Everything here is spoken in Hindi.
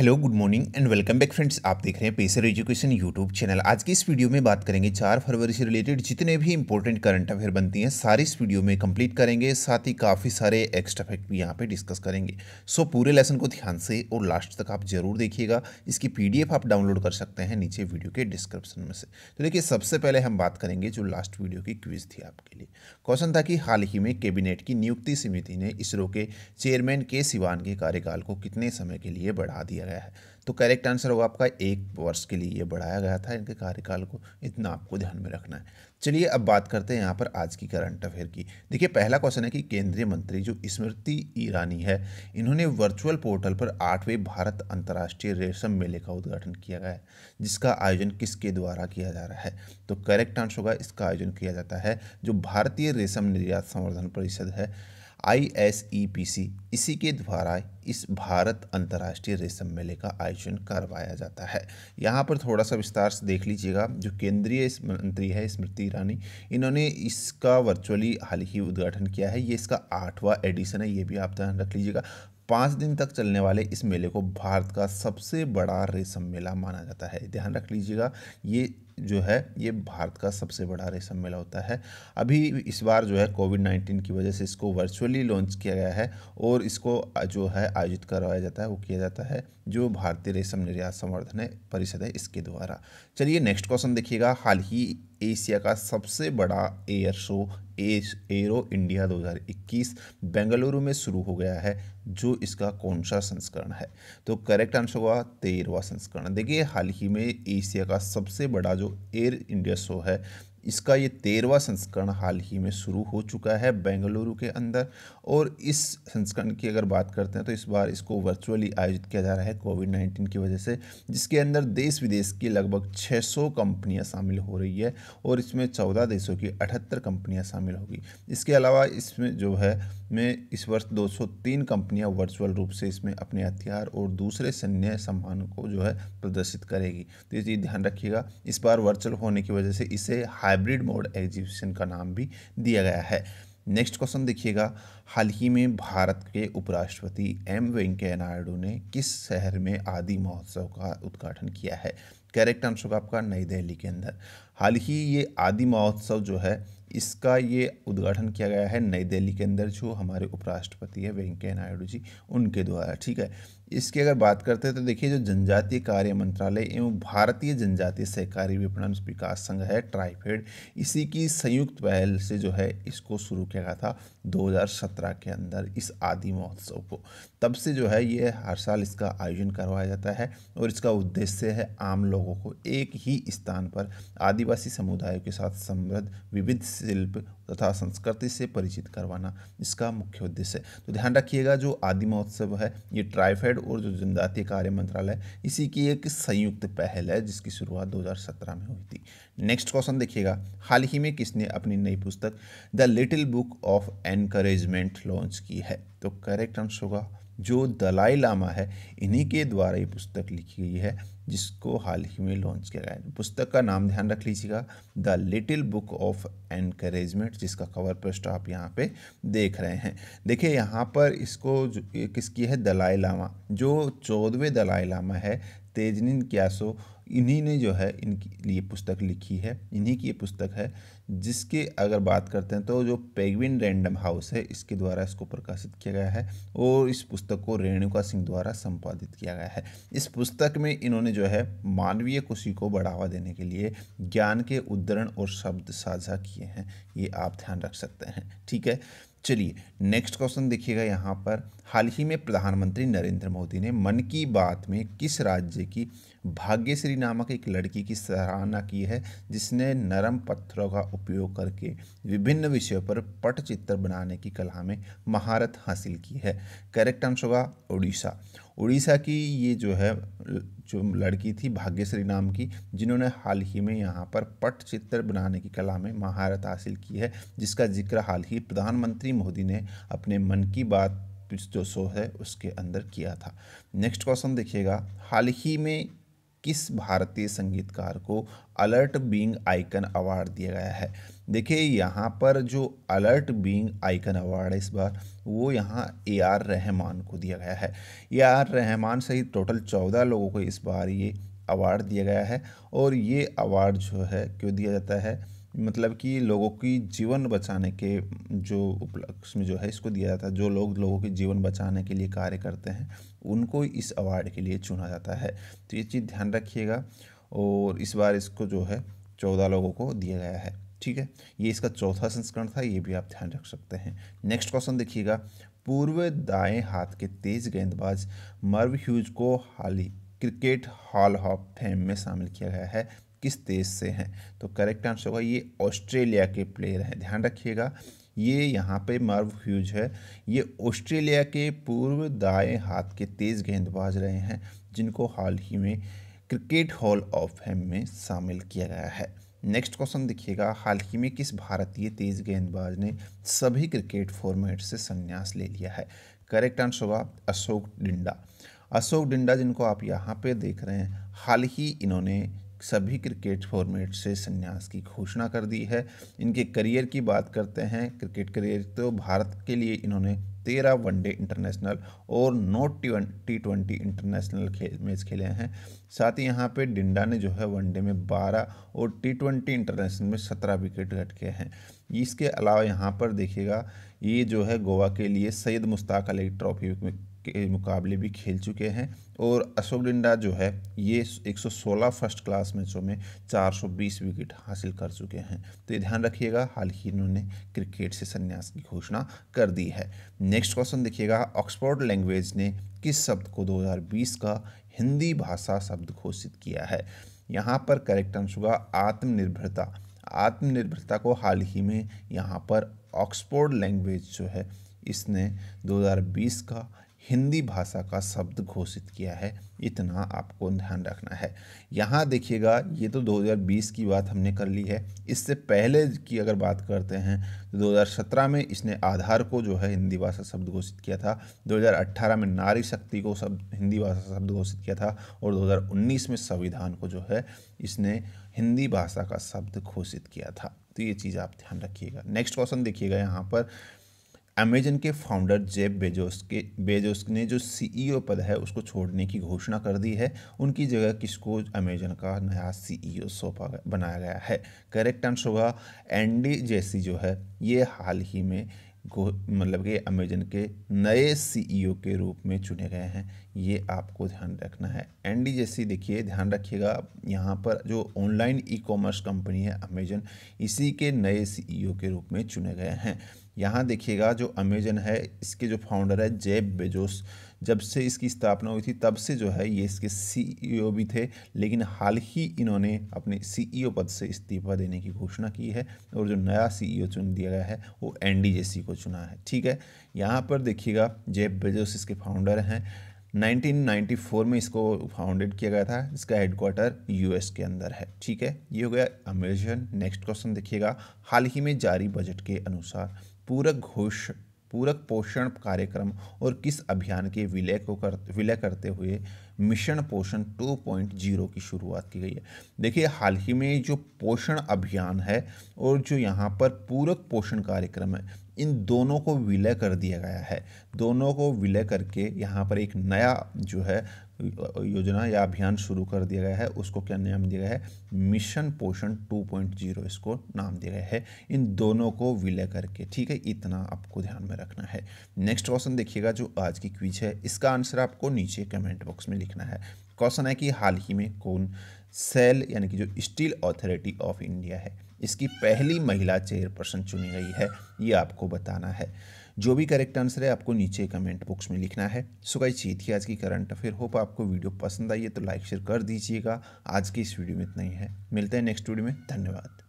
hello good morning and welcome back friends आप देख रहे हैं पेसर एजुकेशन यूट्यूब चैनल आज की इस वीडियो में बात करेंगे चार फरवरी से रिलेटेड जितने भी इंपॉर्टेंट करंट अफेयर बनती हैं सारी इस वीडियो में कंप्लीट करेंगे साथ ही काफ़ी सारे एक्स्ट्रा फैक्ट भी यहाँ पे डिस्कस करेंगे सो पूरे लेसन को ध्यान से और लास्ट तक आप जरूर देखिएगा इसकी पी आप डाउनलोड कर सकते हैं नीचे वीडियो के डिस्क्रिप्शन में से तो देखिए सबसे पहले हम बात करेंगे जो लास्ट वीडियो की क्विज थी आपके लिए क्वेश्चन था कि हाल ही में कैबिनेट की नियुक्ति समिति ने इसरो के चेयरमैन के सिवान के कार्यकाल को कितने समय के लिए बढ़ा दिया गया है तो करेक्ट आंसर होगा आपका एक वर्ष के लिए ये बढ़ाया गया था इनके कार्यकाल को इतना आपको ध्यान में रखना है चलिए अब बात करते हैं यहाँ पर आज की करंट अफेयर की देखिए पहला क्वेश्चन है कि केंद्रीय मंत्री जो स्मृति ईरानी है इन्होंने वर्चुअल पोर्टल पर आठवें भारत अंतर्राष्ट्रीय रेशम मेले का उद्घाटन किया गया है जिसका आयोजन किसके द्वारा किया जा रहा है तो करेक्ट आंसर होगा इसका आयोजन किया जाता है जो भारतीय रेशम निर्यात संवर्धन परिषद है I S E P C इसी के द्वारा इस भारत अंतर्राष्ट्रीय रेशम मेले का आयोजन करवाया जाता है यहाँ पर थोड़ा सा विस्तार से देख लीजिएगा जो केंद्रीय मंत्री है स्मृति ईरानी इन्होंने इसका वर्चुअली हाल ही उद्घाटन किया है ये इसका आठवां एडिशन है ये भी आप ध्यान रख लीजिएगा पाँच दिन तक चलने वाले इस मेले को भारत का सबसे बड़ा रेशम मेला माना जाता है ध्यान रख लीजिएगा ये जो है ये भारत का सबसे बड़ा रेशम मेला होता है अभी इस बार जो है कोविड नाइन्टीन की वजह से इसको वर्चुअली लॉन्च किया गया है और इसको जो है आयोजित करवाया जाता है वो किया जाता है जो भारतीय रेशम निर्यात संवर्धन परिषद है इसके द्वारा चलिए नेक्स्ट क्वेश्चन देखिएगा हाल ही एशिया का सबसे बड़ा air show aero India 2021 Bengaluru में शुरू हो गया है जो इसका कौन सा संस्करण है तो करेक्ट आंसर हुआ तेरहवा संस्करण देखिए हाल ही में एशिया का सबसे बड़ा जो एयर इंडिया शो है इसका ये तेरहवा संस्करण हाल ही में शुरू हो चुका है बेंगलुरु के अंदर और इस संस्करण की अगर बात करते हैं तो इस बार इसको वर्चुअली आयोजित किया जा रहा है कोविड नाइन्टीन की वजह से जिसके अंदर देश विदेश की लगभग 600 कंपनियां शामिल हो रही है और इसमें 14 देशों की 78 कंपनियां शामिल होगी इसके अलावा इसमें जो है में इस वर्ष दो कंपनियां वर्चुअल रूप से इसमें अपने हथियार और दूसरे सैन्य सम्मान को जो है प्रदर्शित करेगी तो ये ध्यान रखिएगा इस बार वर्चुअल होने की वजह से इसे हाइब्रिड मोड एग्जीबिशन का नाम भी दिया गया है नेक्स्ट क्वेश्चन देखिएगा हाल ही में भारत के उपराष्ट्रपति एम वेंकैया नायडू ने किस शहर में आदि महोत्सव का उद्घाटन किया है करेक्ट आंसर होगा आपका नई दिल्ली के अंदर हाल ही ये आदि महोत्सव जो है इसका ये उद्घाटन किया गया है नई दिल्ली के अंदर जो हमारे उपराष्ट्रपति है वेंकैया नायडू जी उनके द्वारा ठीक है इसकी अगर बात करते हैं तो देखिए जो जनजातीय कार्य मंत्रालय एवं भारतीय जनजातीय सहकारी विपणन विकास संघ है ट्राइफेड इसी की संयुक्त पहल से जो है इसको शुरू किया गया था 2017 के अंदर इस आदि महोत्सव को तब से जो है ये हर साल इसका आयोजन करवाया जाता है और इसका उद्देश्य है आम लोगों को एक ही स्थान पर आदिवासी समुदायों के साथ समृद्ध विविध शिल्प तथा संस्कृति से परिचित करवाना इसका मुख्य उद्देश्य है तो ध्यान रखिएगा जो आदि महोत्सव है ये ट्राइफेड और जो जनजातीय कार्य मंत्रालय इसी की एक संयुक्त पहल है जिसकी शुरुआत 2017 में हुई थी नेक्स्ट क्वेश्चन देखिएगा हाल ही में किसने अपनी नई पुस्तक the little book of encouragement launch की है तो करेक्ट आंसर होगा जो दलाई लामा है इन्हीं के द्वारा ये पुस्तक लिखी गई है जिसको हाल ही में लॉन्च किया गया है पुस्तक का नाम ध्यान रख लीजिएगा the little book of encouragement जिसका कवर पृष्ठ आप यहाँ पे देख रहे हैं देखिए यहाँ पर इसको किसकी है दलाई लामा जो चौदहवें दलाई लामा है तेजनिन क्यासो इन्हीं ने जो है इनके लिए पुस्तक लिखी है इन्हीं की ये पुस्तक है जिसके अगर बात करते हैं तो जो पेगविन रैंडम हाउस है इसके द्वारा इसको प्रकाशित किया गया है और इस पुस्तक को रेणुका सिंह द्वारा संपादित किया गया है इस पुस्तक में इन्होंने जो है मानवीय खुशी को बढ़ावा देने के लिए ज्ञान के उद्धरण और शब्द साझा किए हैं ये आप ध्यान रख सकते हैं ठीक है चलिए नेक्स्ट क्वेश्चन देखिएगा यहाँ पर हाल ही में प्रधानमंत्री नरेंद्र मोदी ने मन की बात में किस राज्य की भाग्यश्री नामक एक लड़की की सराहना की है जिसने नरम पत्थरों का उपयोग करके विभिन्न विषयों पर पटचित्र बनाने की कला में महारत हासिल की है करेक्ट आंसर होगा उड़ीसा उड़ीसा की ये जो है जो लड़की थी भाग्यश्री नाम की जिन्होंने हाल ही में यहाँ पर पट चित्र बनाने की कला में महारत हासिल की है जिसका जिक्र हाल ही प्रधानमंत्री मोदी ने अपने मन की बात जो शो है उसके अंदर किया था नेक्स्ट क्वेश्चन देखिएगा हाल ही में किस भारतीय संगीतकार को अलर्ट बींग आइकन अवार्ड दिया गया है देखिए यहाँ पर जो अलर्ट बीइंग आइकन अवार्ड है इस बार वो यहाँ ए आर रहमान को दिया गया है ए आर रहमान सहित टोटल चौदह लोगों को इस बार ये अवार्ड दिया गया है और ये अवार्ड जो है क्यों दिया जाता है मतलब कि लोगों की जीवन बचाने के जो उपलक्ष्य में जो है इसको दिया जाता है जो लोग लोगों के जीवन बचाने के लिए कार्य करते हैं उनको इस अवार्ड के लिए चुना जाता है तो ये चीज़ ध्यान रखिएगा और इस बार इसको जो है चौदह लोगों को दिया गया है ठीक है ये इसका चौथा संस्करण था ये भी आप ध्यान रख सकते हैं नेक्स्ट क्वेश्चन देखिएगा पूर्व दाएं हाथ के तेज गेंदबाज मर्व ह्यूज को हाल ही क्रिकेट हॉल ऑफ फेम में शामिल किया गया है किस देश से हैं तो करेक्ट आंसर होगा ये ऑस्ट्रेलिया के प्लेयर हैं ध्यान रखिएगा ये यहाँ पे मर्व ह्यूज है ये ऑस्ट्रेलिया के पूर्व दाएं हाथ के तेज़ गेंदबाज रहे हैं जिनको हाल ही में क्रिकेट हॉल ऑफ फेम में शामिल किया गया है नेक्स्ट क्वेश्चन देखिएगा हाल ही में किस भारतीय तेज गेंदबाज ने सभी क्रिकेट फॉर्मेट से संन्यास ले लिया है करेक्ट आंसर होगा अशोक डिंडा अशोक डिंडा जिनको आप यहाँ पे देख रहे हैं हाल ही इन्होंने सभी क्रिकेट फॉर्मेट से संन्यास की घोषणा कर दी है इनके करियर की बात करते हैं क्रिकेट करियर तो भारत के लिए इन्होंने तेरह वनडे इंटरनेशनल और नौ टी ट्वेंटी इंटरनेशनल खेल मैच खेले हैं साथ ही यहाँ पे डिंडा ने जो है वनडे में बारह और टी ट्वेंटी इंटरनेशनल में सत्रह विकेट घटके हैं इसके अलावा यहाँ पर देखिएगा ये जो है गोवा के लिए सैयद मुश्ताक अली ट्रॉफी के मुकाबले भी खेल चुके हैं और अशोक डिंडा जो है ये 116 फर्स्ट क्लास मैचों में 420 विकेट हासिल कर चुके हैं तो ये ध्यान रखिएगा हाल ही इन्होंने क्रिकेट से संन्यास की घोषणा कर दी है नेक्स्ट क्वेश्चन देखिएगा ऑक्सफोर्ड लैंग्वेज ने किस शब्द को 2020 का हिंदी भाषा शब्द घोषित किया है यहाँ पर करेक्ट आंसर होगा आत्मनिर्भरता आत्मनिर्भरता को हाल ही में यहाँ पर ऑक्सफोर्ड लैंग्वेज जो है इसने 2020 का हिंदी भाषा का शब्द घोषित किया है इतना आपको ध्यान रखना है यहाँ देखिएगा ये तो 2020 की बात हमने कर ली है इससे पहले की अगर बात करते हैं तो 2017 में इसने आधार को जो है हिंदी भाषा शब्द घोषित किया था 2018 में नारी शक्ति को शब्द हिंदी भाषा शब्द घोषित किया था और 2019 में संविधान को जो है इसने हिंदी भाषा का शब्द घोषित किया था तो ये चीज़ आप ध्यान रखिएगा नेक्स्ट क्वेश्चन देखिएगा यहाँ पर अमेजन के फाउंडर जेब बेजोस के बेजोस ने जो सीईओ e पद है उसको छोड़ने की घोषणा कर दी है उनकी जगह किसको अमेजन का नया सीईओ e सौंपा बनाया गया है करेक्ट आंसर होगा एंडी जेसी जो है ये हाल ही में मतलब कि अमेजन के नए सीईओ e के रूप में चुने गए हैं ये आपको ध्यान रखना है एनडी जैसी देखिए ध्यान रखिएगा यहाँ पर जो ऑनलाइन ई कॉमर्स कंपनी है अमेजन इसी के नए सीईओ e के रूप में चुने गए हैं यहाँ देखिएगा जो अमेजन है इसके जो फाउंडर है जेब बेजोस जब से इसकी स्थापना हुई थी तब से जो है ये इसके सीईओ e भी थे लेकिन हाल ही इन्होंने अपने सीईओ e पद से इस्तीफा देने की घोषणा की है और जो नया सीईओ e चुन दिया गया है वो एन को चुना है ठीक है यहाँ पर देखिएगा जेब बेजोस इसके फाउंडर हैं 1994 में इसको फाउंडेड किया गया था इसका हेडक्वार्टर यूएस के अंदर है ठीक है ये हो गया अमेजन नेक्स्ट क्वेश्चन देखिएगा हाल ही में जारी बजट के अनुसार पूरक घोष पूरक पोषण कार्यक्रम और किस अभियान के विलय को कर विलय करते हुए मिशन पोषण 2.0 की शुरुआत की गई है देखिए हाल ही में जो पोषण अभियान है और जो यहाँ पर पूरक पोषण कार्यक्रम है इन दोनों को विलय कर दिया गया है दोनों को विलय करके यहाँ पर एक नया जो है योजना या अभियान शुरू कर दिया गया है उसको क्या नाम दिया गया है मिशन पोषण 2.0 इसको नाम दिया गया है इन दोनों को विलय करके ठीक है इतना आपको ध्यान में रखना है नेक्स्ट क्वेश्चन देखिएगा जो आज की क्विज है इसका आंसर आपको नीचे कमेंट बॉक्स में लिखना है क्वेश्चन है कि हाल ही में कौन सेल यानी कि जो स्टील अथॉरिटी ऑफ इंडिया है इसकी पहली महिला चेयरपर्सन चुनी गई है ये आपको बताना है जो भी करेक्ट आंसर है आपको नीचे कमेंट बॉक्स में लिखना है सो गाइस ये थी आज की करंट अफेयर होप आपको वीडियो पसंद आई है तो लाइक शेयर कर दीजिएगा आज की इस वीडियो में इतना ही है मिलते हैं नेक्स्ट वीडियो में धन्यवाद